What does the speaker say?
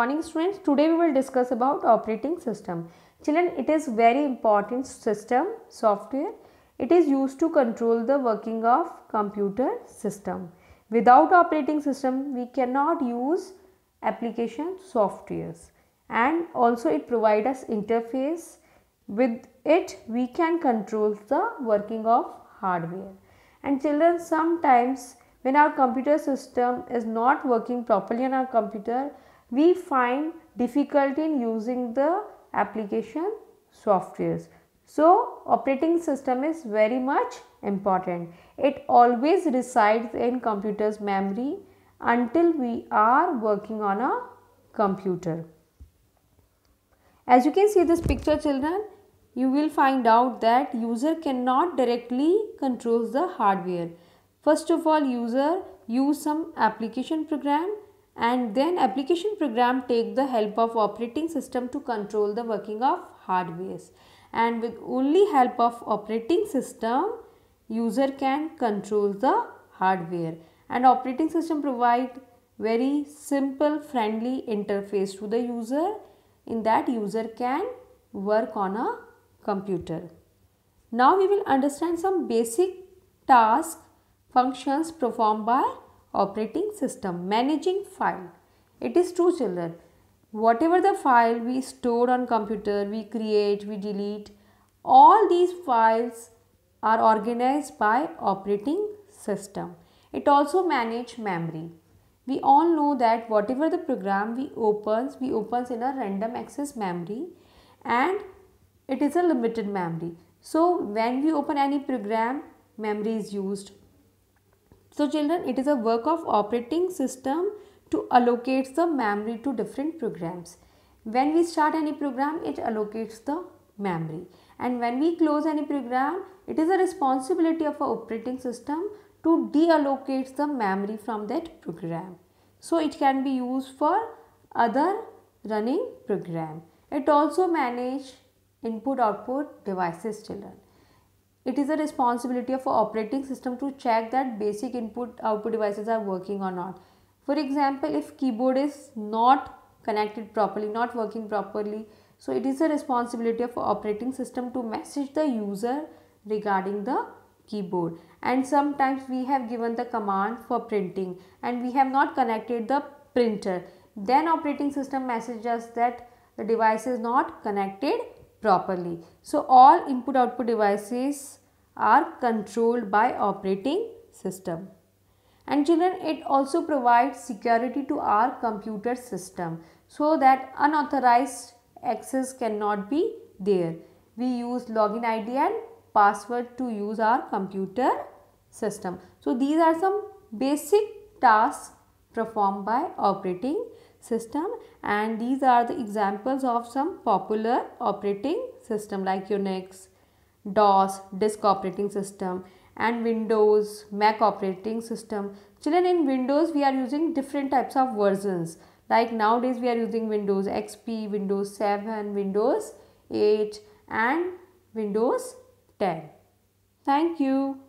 morning students today we will discuss about operating system children it is very important system software it is used to control the working of computer system without operating system we cannot use application softwares and also it provides us interface with it we can control the working of hardware and children sometimes when our computer system is not working properly on our computer we find difficulty in using the application softwares. So, operating system is very much important. It always resides in computer's memory until we are working on a computer. As you can see this picture children, you will find out that user cannot directly controls the hardware. First of all, user use some application program and then application program take the help of operating system to control the working of hardwares and with only help of operating system user can control the hardware and operating system provide very simple friendly interface to the user in that user can work on a computer. Now we will understand some basic tasks functions performed by operating system, managing file. It is true children. Whatever the file we store on computer, we create, we delete, all these files are organized by operating system. It also manage memory. We all know that whatever the program we opens, we opens in a random access memory and it is a limited memory. So when we open any program, memory is used. So children, it is a work of operating system to allocate the memory to different programs. When we start any program, it allocates the memory. And when we close any program, it is a responsibility of our operating system to deallocate the memory from that program. So it can be used for other running program. It also manage input output devices children. It is a responsibility of operating system to check that basic input output devices are working or not. For example, if keyboard is not connected properly, not working properly, so it is a responsibility of operating system to message the user regarding the keyboard and sometimes we have given the command for printing and we have not connected the printer then operating system messages that the device is not connected properly. So, all input output devices are controlled by operating system. And children, it also provides security to our computer system so that unauthorized access cannot be there. We use login ID and password to use our computer system. So, these are some basic tasks performed by operating system and these are the examples of some popular operating system like Unix, DOS, disk operating system and Windows, Mac operating system. Children in Windows we are using different types of versions like nowadays we are using Windows XP, Windows 7, Windows 8 and Windows 10. Thank you.